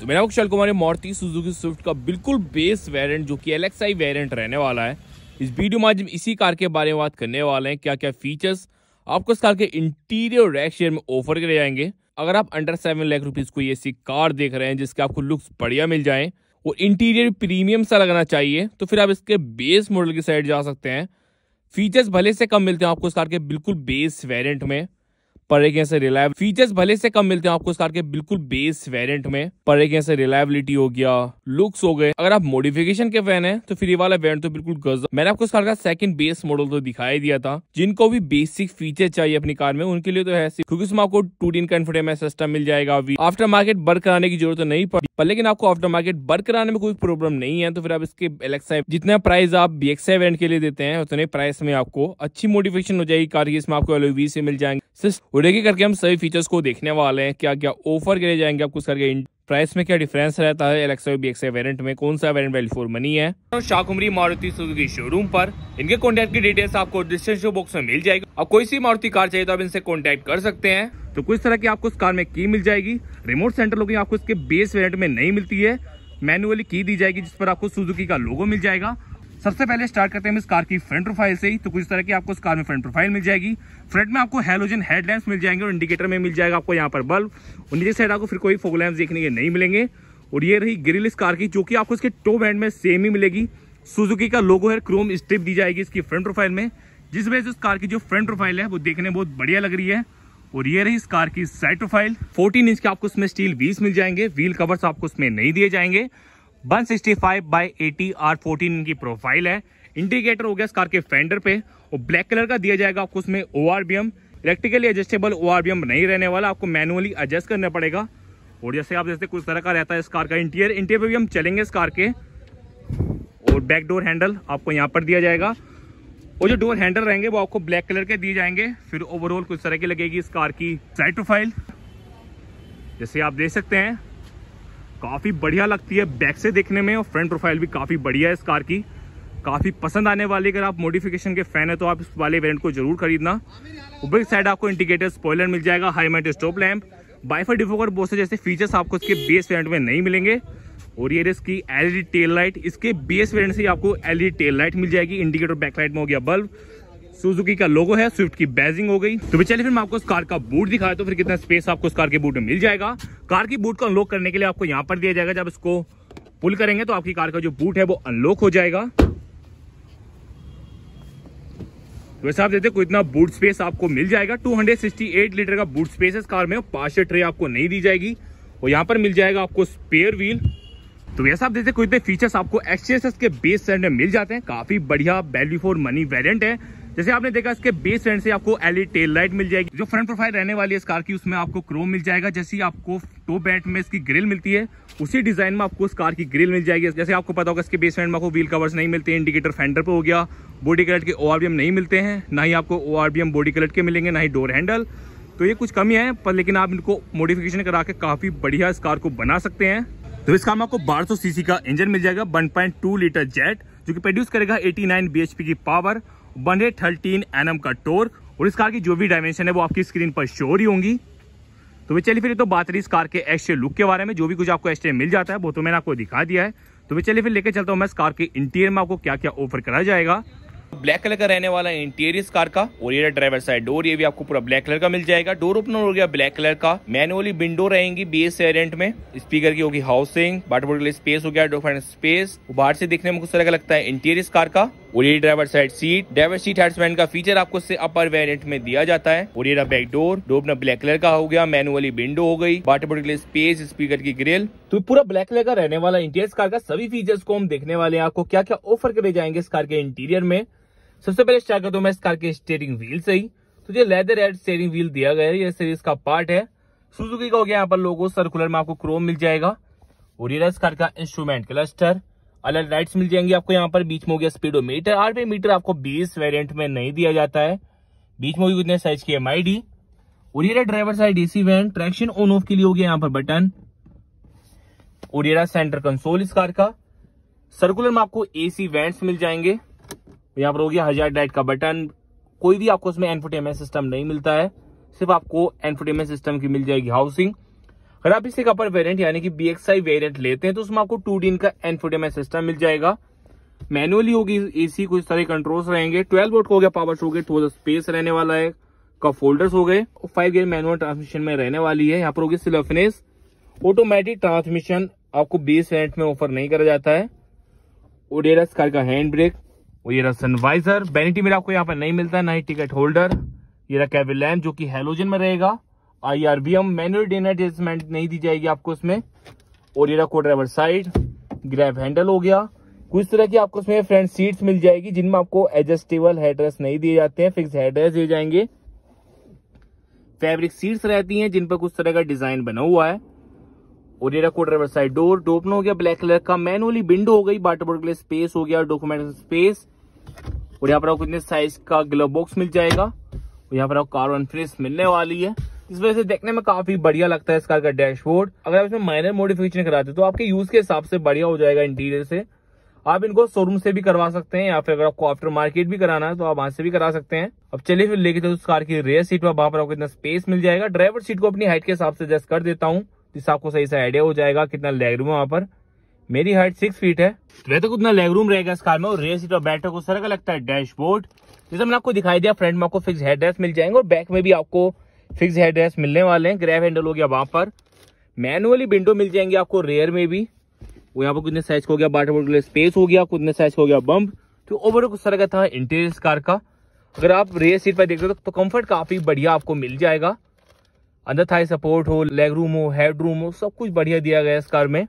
तो मेरा पक्षल कुमार ये मारुति सुजुकी स्विफ्ट का बिल्कुल बेस वेरिएंट जो कि एल वेरिएंट रहने वाला है इस वीडियो में आज हम इसी कार के बारे में बात करने वाले हैं क्या क्या फीचर्स आपको इस कार के इंटीरियर रैक शेयर में ऑफर करे जाएंगे अगर आप अंडर सेवन लाख रुपीज कोई ऐसी कार देख रहे हैं जिसके आपको लुक्स बढ़िया मिल जाए और इंटीरियर प्रीमियम सा लगना चाहिए तो फिर आप इसके बेस मॉडल की साइड जा सकते हैं फीचर्स भले से कम मिलते हैं आपको इस कार के बिल्कुल बेस वेरिएंट में एक ऐसे रिलायबल फीचर्स भले से कम मिलते हैं आपको इस कार के बिल्कुल बेस वेरिएंट में एक ऐसे रिलायबिलिटी हो गया लुक्स हो गए अगर आप मॉडिफिकेशन के फैन है तो फिर ये वाला वेरिएंट तो बिल्कुल गजब मैंने आपको इस कार का सेकंड बेस मॉडल तो दिखाई दिया था जिनको भी बेसिक फीचर चाहिए अपनी कार में उनके लिए तो है क्योंकि उसमें आपको टू डी कन्फ्रेम सिस्टम मिल जाएगा अभी आफ्टर मार्केट बर्क कराने की जरूरत तो नहीं पड़ी पर लेकिन आपको आफ्टर मार्केट बर्क कराने में कोई प्रॉब्लम नहीं है तो फिर आप इसके एलेक्सा जितना प्राइस आप बी एक्स के लिए देते हैं उतने प्राइस में आपको अच्छी मोडिफिकेशन हो जाएगी कार की इसमें आपको एलोवी से मिल जाएंगे उड़ेगी करके हम सभी फीचर्स को देखने वाले हैं क्या क्या ऑफर के लिए जाएंगे आपको करके प्राइस में क्या डिफरेंस रहता है एलेक्सा बी एक्सा में कौन सा वेरेंट वैल्यू फॉर मनी है शाकुमरी मारुति सुजुकी शोरूम पर इनके कॉन्टैक्ट की डिटेल्स आपको डिस्क्रिप्शन बॉक्स में मिल जाएगी अब कोई सी मारुति कार चाहिए तो आप इनसे कॉन्टैक्ट कर सकते हैं तो कुछ तरह की आपको इस कार में की मिल जाएगी रिमोट सेंटर लोग आपको इसके बेस वेरियंट में नहीं मिलती है मैनुअली की दी जाएगी जिस पर आपको सुजुकी का लोगो मिल जाएगा सबसे पहले स्टार्ट करते हैं हम इस कार की फ्रंट प्रोफाइल से ही तो कुछ तरह की आपको इस कार में फ्रंट प्रोफाइल मिल जाएगी फ्रंट में आपको हेलोजन हेडलैम्प्स मिल जाएंगे और इंडिकेटर में मिल जाएगा आपको यहाँ पर बल्ब और नीचे साइड आपको फिर कोई फोक लैम्प देखने के नहीं मिलेंगे और ये रही ग्रिल इस कार की जो कि आपको इसके टो बैंड में सेम ही मिलेगी सुजुकी का लोगो है क्रोम स्ट्रिप दी जाएगी इसकी फ्रंट प्रोफाइल में जिस वजह से इस कार की जो फ्रंट प्रोफाइल है वो देखने बहुत बढ़िया लग रही है और ये रही इस कार की साइड प्रोफाइल 14 इंच के आपको इसमें स्टील व्हील्स मिल जाएंगे व्हील कवर्स आपको इसमें नहीं दिए जाएंगे one sixty five by eighty R fourteen इनकी प्रोफाइल है इंडिकेटर हो गया इस कार के फेंडर पे और ब्लैक कलर का दिया जाएगा आपको उसमें ओ इलेक्ट्रिकली एडजस्टेबल ओ नहीं रहने वाला आपको मैनुअली एडजस्ट करना पड़ेगा और जैसे आप जैसे कुछ तरह का रहता है इस कार का इंटीरियर इंटीरियर भी हम चलेंगे इस कार के और बैक डोर हैंडल आपको यहाँ पर दिया जाएगा और जो डोर हैंडल रहेंगे वो आपको ब्लैक कलर के दिए जाएंगे फिर ओवरऑल कुछ तरह की लगेगी इस कार की साइड प्रोफाइल जैसे आप देख सकते हैं काफ़ी बढ़िया लगती है बैक से देखने में और फ्रंट प्रोफाइल भी काफ़ी बढ़िया है इस कार की काफ़ी पसंद आने वाली अगर आप मॉडिफिकेशन के फैन है तो आप इस वाले वेरियंट को जरूर खरीदना उबिक साइड आपको इंडिकेटर स्पॉयलर मिल जाएगा high mount stop lamp wiper defogger बोसे जैसे फीचर्स आपको इसके बेस वेरियंट में नहीं मिलेंगे और ये इसकी एलईडी टेल लाइट इसके बेस वेरियंट से आपको एलईडी टेल लाइट मिल जाएगी इंडिकेटर बैकलाइट में हो गया बल्ब सुजुकी का लोगो है स्विफ्ट की बैजिंग हो गई तो भी चलिए फिर मैं आपको इस कार का बूट दिखाया तो फिर कितना स्पेस आपको इस कार के बूट में मिल जाएगा कार की बूट को अनलॉक करने के लिए आपको यहाँ पर दिया जाएगा जब इसको पुल करेंगे तो आपकी कार का जो बूट है वो अनलॉक हो जाएगा तो वैसे आप देते हैं इतना बूट स्पेस आपको मिल जाएगा 268 लीटर का बूट स्पेस है इस कार में पांच ट्रे आपको नहीं दी जाएगी और यहाँ पर मिल जाएगा आपको स्पेयर व्हील तो वैसे आप देते हैं इतने फीचर्स आपको एक्सचेस के बेस सेट में मिल जाते हैं काफी बढ़िया वैल्यू फॉर मनी वेरियंट है जैसे आपने देखा इसके बेस रेंट से आपको एलई टेल लाइट मिल जाएगी जो फ्रंट प्रोफाइल रहने वाली है इस कार की उसमें आपको क्रोम मिल जाएगा जैसे आपको टो बैट में इसकी ग्रिल मिलती है उसी डिजाइन में आपको इस कार की ग्रिल मिल जाएगी जैसे आपको पता होगा इसके बेस रेंट में आपको व्हील कवर्स नहीं मिलते इंडिकेटर फेंडर पर हो गया बॉडी कलर के ओ नहीं मिलते हैं ना ही आपको ओ बॉडी कलर के मिलेंगे ना ही डोर हैंडल तो ये कुछ कमी है पर लेकिन आप इनको मॉडिफिकेशन करा के काफ़ी बढ़िया इस कार को बना सकते हैं तो इस कार में आपको 1200 सीसी का इंजन मिल जाएगा 1.2 लीटर जेट जो कि प्रोड्यूस करेगा 89 बीएचपी की पावर वन एन एम का टोर्क और इस कार की जो भी डायमेंशन है वो आपकी स्क्रीन पर शोर ही होंगी तो वे चलिए फिर तो बात रही इस कार के एक्सट्रे लुक के बारे में जो भी कुछ आपको एक्सट्रे मिल जाता है वो तो मैंने आपको दिखा दिया है तो वे चलिए फिर लेके चलता हूँ मैं इस कार के इंटीरियर में आपको क्या क्या ऑफर करा जाएगा ब्लैक कलर का रहने वाला है इंटीरियर इस कार का और ये ड्राइवर साइड डोर ये भी आपको पूरा ब्लैक कलर का मिल जाएगा डोर ओपनर हो गया ब्लैक कलर का मैनुअली विंडो रहेंगी बीएस एरेंट में स्पीकर की होगी हाउसिंग बाटर बोर्ड स्पेस हो गया डोर स्पेस बाहर से देखने में कुछ तरह का लगता है इंटीरियर इस कार का और ये driver side seat driver seat हेडसमैन का फीचर आपको से अपर वेरिएंट में दिया जाता है और ये रहा बैक डोर डोर अपना ब्लैक कलर का हो गया मैनुअली विंडो हो गई वाटर बॉटल के लिए स्पेस स्पीकर की ग्रिल तो पूरा ब्लैक कलर का रहने वाला इंटीरियर कार का सभी फीचर्स को हम देखने वाले हैं आपको क्या क्या ऑफर करे जाएंगे इस कार के इंटीरियर में सबसे पहले स्टार्ट करता हूँ मैं इस कार के स्टेयरिंग व्हील से ही तो ये लेदर एड स्टेयरिंग व्हील दिया गया है ये सीरीज का पार्ट है सुजुकी का हो गया यहाँ पर लोगो सर्कुलर में आपको क्रोम मिल जाएगा और ये रहा इस कार का इंस्ट्रूमेंट क्लस्टर अलग लाइट्स मिल जाएंगी आपको यहाँ पर बीच में हो गया स्पीडोमीटर आरपीएम मीटर आपको 20 वेरिएंट में नहीं दिया जाता है बीच में होगी कितने साइज की एम डी ये driver side AC vent traction on off के लिए हो गया यहाँ पर बटन और सेंटर कंसोल इस कार का सर्कुलर में आपको एसी सी मिल जाएंगे यहाँ पर हो गया हजार डाइट का बटन कोई भी आपको इसमें एनफोटेमेंट सिस्टम नहीं मिलता है सिर्फ आपको एनफोटेमेंट सिस्टम की मिल जाएगी हाउसिंग अगर आप इसे अपर वेरियंट यानी कि बी एक्स लेते हैं तो उसमें आपको टू डीन का एनफोटेमेंट सिस्टम मिल जाएगा मैनुअली होगी एसी को इस तरह कंट्रोल्स रहेंगे ट्वेल्व वोट का हो गया पावर शो गया थोड़ा स्पेस रहने वाला है का फोल्डर्स हो गए और फाइव गियर मैनुअल ट्रांसमिशन में रहने वाली है यहाँ पर होगी सिलफनेस ऑटोमेटिक ट्रांसमिशन आपको बीस रेंट में ऑफर नहीं करा जाता है और कार का हैंड ब्रेक और ये रहा सनवाइजर बेनिटी मेरा आपको यहाँ पर नहीं मिलता है ना ही टिकट होल्डर ये रहा कैबिल जो कि हेलोजन में रहेगा आईआरबीएम मैनुअल डेन एडजस्टमेंट नहीं दी जाएगी आपको उसमें और ये रखो ड्राइवर साइड ग्रैब हैंडल हो गया कुछ तरह की आपको उसमें फ्रंट सीट्स मिल जाएगी जिनमें आपको एडजस्टेबल हेडरेस्ट नहीं दिए जाते हैं फिक्स हेडरेस्ट दिए जाएंगे फैब्रिक सीट्स रहती हैं जिन पर कुछ तरह का डिजाइन बना हुआ है और ये रखो ड्राइवर साइड डोर डोपन हो गया ब्लैक कलर का मैनुअली विंडो हो गई बाटर बोर्ड के लिए स्पेस हो गया डॉक्यूमेंट स्पेस और यहाँ पर आपको इतने साइज का ग्लव बॉक्स मिल जाएगा और यहाँ पर आपको कार्बन फ्रेस मिलने वाली है इस वजह से देखने में काफी बढ़िया लगता है इस कार का डैशबोर्ड अगर आप इसमें माइनर मोडिफिकेशन कराते तो आपके यूज के हिसाब से बढ़िया हो जाएगा इंटीरियर से आप इनको शोरूम से भी करवा सकते हैं या फिर अगर आपको आफ्टर मार्केट भी कराना है तो आप वहां से भी करा सकते हैं अब चलिए फिर लेके चलते उस कार की रेयर सीट पर वहां पर आपको इतना स्पेस मिल जाएगा ड्राइवर सीट को अपनी हाइट के हिसाब से एडजस्ट कर देता हूँ जिससे आपको सही से आइडिया हो जाएगा कितना लेग रूम है वहाँ पर मेरी हाइट सिक्स फीट है तो वैसे उतना लेग रूम रहेगा इस कार में और रेयर सीट पर बैठक को सर का लगता है डैशबोर्ड जैसे मैंने आपको दिखाई दिया फ्रंट में आपको फिक्स हेड मिल जाएंगे और बैक में भी आपको फिक्स हेडरेस्ट मिलने वाले हैं ग्रैब हैंडल हो गया वहाँ पर मैनुअली विंडो मिल जाएंगे आपको रेयर में भी वो यहाँ पर कितने साइज का हो गया बाटर बोर्ड स्पेस हो गया कितने साइज का हो गया बम्प तो ओवरऑल कुछ तरह का था इंटीरियर इस कार का अगर आप रेयर सीट पर देखते हो तो कम्फर्ट काफ़ी बढ़िया आपको मिल जाएगा अंदर थाई सपोर्ट हो लेग रूम हो हेड रूम हो सब कुछ बढ़िया दिया गया इस कार में